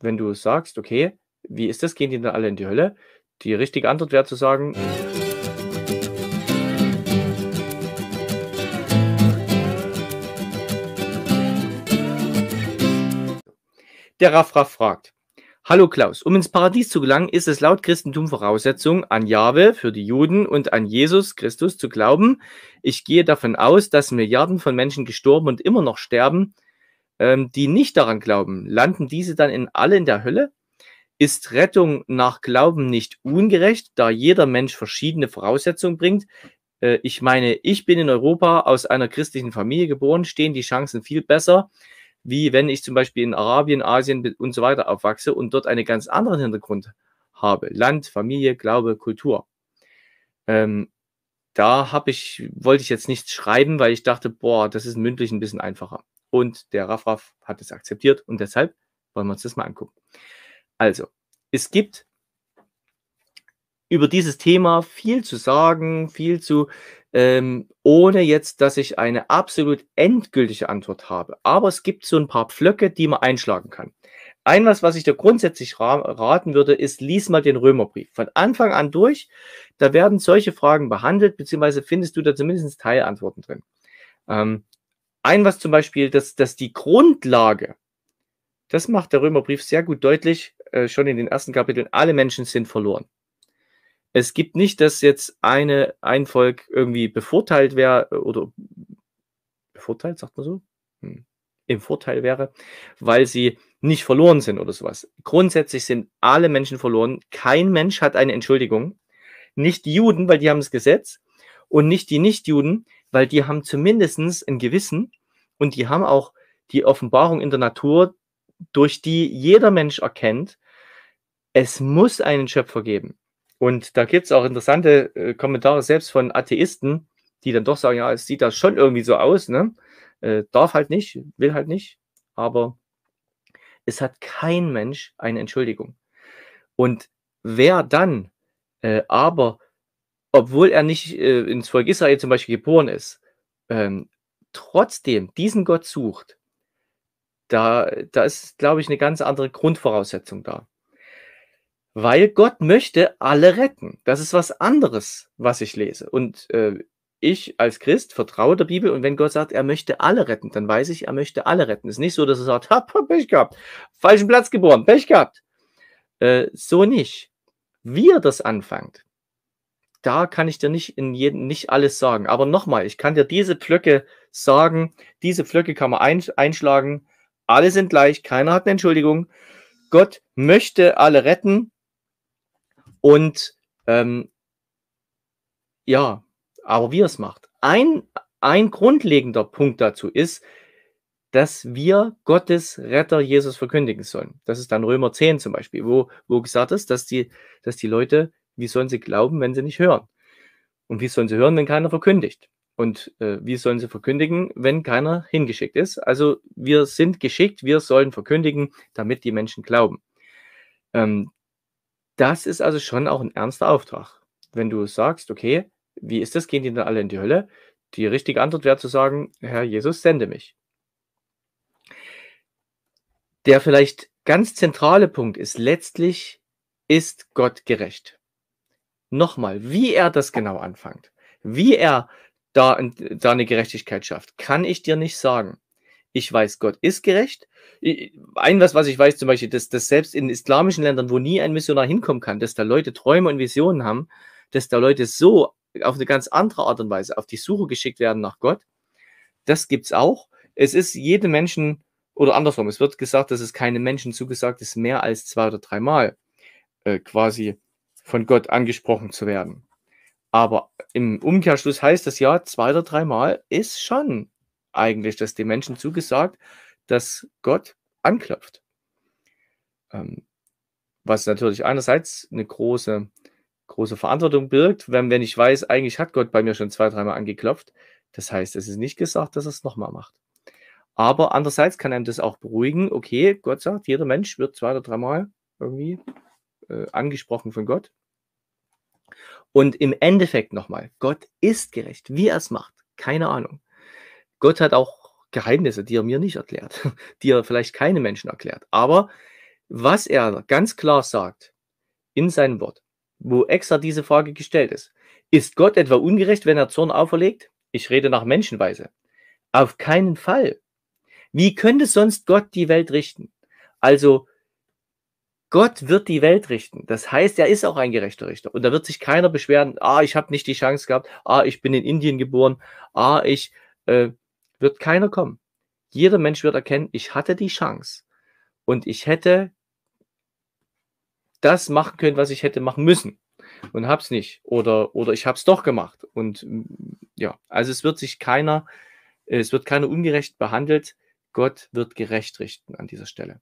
wenn du sagst, okay, wie ist das, gehen die dann alle in die Hölle? Die richtige Antwort wäre zu sagen, Der Raffraff fragt, Hallo Klaus, um ins Paradies zu gelangen, ist es laut Christentum Voraussetzung, an Jahwe für die Juden und an Jesus Christus zu glauben. Ich gehe davon aus, dass Milliarden von Menschen gestorben und immer noch sterben ähm, die nicht daran glauben, landen diese dann in alle in der Hölle? Ist Rettung nach Glauben nicht ungerecht, da jeder Mensch verschiedene Voraussetzungen bringt? Äh, ich meine, ich bin in Europa aus einer christlichen Familie geboren, stehen die Chancen viel besser, wie wenn ich zum Beispiel in Arabien, Asien und so weiter aufwachse und dort einen ganz anderen Hintergrund habe. Land, Familie, Glaube, Kultur. Ähm, da habe ich, wollte ich jetzt nichts schreiben, weil ich dachte, boah, das ist mündlich ein bisschen einfacher. Und der Raffraff hat es akzeptiert und deshalb wollen wir uns das mal angucken. Also, es gibt über dieses Thema viel zu sagen, viel zu, ähm, ohne jetzt, dass ich eine absolut endgültige Antwort habe. Aber es gibt so ein paar Pflöcke, die man einschlagen kann. Ein was, was ich dir grundsätzlich ra raten würde, ist, lies mal den Römerbrief. Von Anfang an durch, da werden solche Fragen behandelt, beziehungsweise findest du da zumindest Teilantworten drin. Ähm, ein, was zum Beispiel, dass, dass die Grundlage, das macht der Römerbrief sehr gut deutlich, äh, schon in den ersten Kapiteln, alle Menschen sind verloren. Es gibt nicht, dass jetzt eine, ein Volk irgendwie bevorteilt wäre oder bevorteilt, sagt man so, hm. im Vorteil wäre, weil sie nicht verloren sind oder sowas. Grundsätzlich sind alle Menschen verloren. Kein Mensch hat eine Entschuldigung. Nicht die Juden, weil die haben das Gesetz und nicht die Nichtjuden, weil die haben zumindest ein Gewissen und die haben auch die Offenbarung in der Natur, durch die jeder Mensch erkennt, es muss einen Schöpfer geben. Und da gibt es auch interessante äh, Kommentare selbst von Atheisten, die dann doch sagen, ja, es sieht da schon irgendwie so aus, ne? Äh, darf halt nicht, will halt nicht, aber es hat kein Mensch eine Entschuldigung. Und wer dann äh, aber, obwohl er nicht äh, ins Volk Israel zum Beispiel geboren ist, ähm, trotzdem diesen Gott sucht, da, da ist, glaube ich, eine ganz andere Grundvoraussetzung da. Weil Gott möchte alle retten. Das ist was anderes, was ich lese. Und äh, ich als Christ vertraue der Bibel und wenn Gott sagt, er möchte alle retten, dann weiß ich, er möchte alle retten. Es ist nicht so, dass er sagt, hab Pech gehabt, falschen Platz geboren, Pech gehabt. Äh, so nicht. Wie er das anfängt, da kann ich dir nicht in jedem, nicht alles sagen. Aber nochmal, ich kann dir diese Pflöcke sagen, diese Pflöcke kann man einschlagen. Alle sind gleich, keiner hat eine Entschuldigung. Gott möchte alle retten. Und ähm, ja, aber wie er es macht. Ein, ein grundlegender Punkt dazu ist, dass wir Gottes Retter Jesus verkündigen sollen. Das ist dann Römer 10 zum Beispiel, wo, wo gesagt ist, dass die, dass die Leute wie sollen sie glauben, wenn sie nicht hören? Und wie sollen sie hören, wenn keiner verkündigt? Und äh, wie sollen sie verkündigen, wenn keiner hingeschickt ist? Also wir sind geschickt, wir sollen verkündigen, damit die Menschen glauben. Ähm, das ist also schon auch ein ernster Auftrag. Wenn du sagst, okay, wie ist das, gehen die dann alle in die Hölle? Die richtige Antwort wäre zu sagen, Herr Jesus, sende mich. Der vielleicht ganz zentrale Punkt ist, letztlich ist Gott gerecht nochmal, wie er das genau anfängt, wie er da, da eine Gerechtigkeit schafft, kann ich dir nicht sagen. Ich weiß, Gott ist gerecht. Ein was, was ich weiß, zum Beispiel, dass, dass selbst in islamischen Ländern, wo nie ein Missionar hinkommen kann, dass da Leute Träume und Visionen haben, dass da Leute so auf eine ganz andere Art und Weise auf die Suche geschickt werden nach Gott. Das gibt's auch. Es ist jedem Menschen, oder andersrum, es wird gesagt, dass es keine Menschen zugesagt ist, mehr als zwei oder dreimal äh, quasi von Gott angesprochen zu werden. Aber im Umkehrschluss heißt das ja, zwei oder dreimal ist schon eigentlich, dass den Menschen zugesagt, dass Gott anklopft. Ähm, was natürlich einerseits eine große, große Verantwortung birgt, wenn, wenn ich weiß, eigentlich hat Gott bei mir schon zwei, dreimal angeklopft. Das heißt, es ist nicht gesagt, dass er es nochmal macht. Aber andererseits kann einem das auch beruhigen, okay, Gott sagt, jeder Mensch wird zwei oder dreimal irgendwie äh, angesprochen von Gott. Und im Endeffekt nochmal, Gott ist gerecht. Wie er es macht, keine Ahnung. Gott hat auch Geheimnisse, die er mir nicht erklärt, die er vielleicht keine Menschen erklärt. Aber was er ganz klar sagt in seinem Wort, wo extra diese Frage gestellt ist, ist Gott etwa ungerecht, wenn er Zorn auferlegt? Ich rede nach Menschenweise. Auf keinen Fall. Wie könnte sonst Gott die Welt richten? Also Gott wird die Welt richten. Das heißt, er ist auch ein gerechter Richter. Und da wird sich keiner beschweren, ah, ich habe nicht die Chance gehabt, ah, ich bin in Indien geboren, ah, ich, äh, wird keiner kommen. Jeder Mensch wird erkennen, ich hatte die Chance. Und ich hätte das machen können, was ich hätte machen müssen. Und hab's nicht. Oder, oder ich hab's doch gemacht. Und mm, ja, also es wird sich keiner, es wird keiner ungerecht behandelt. Gott wird gerecht richten an dieser Stelle.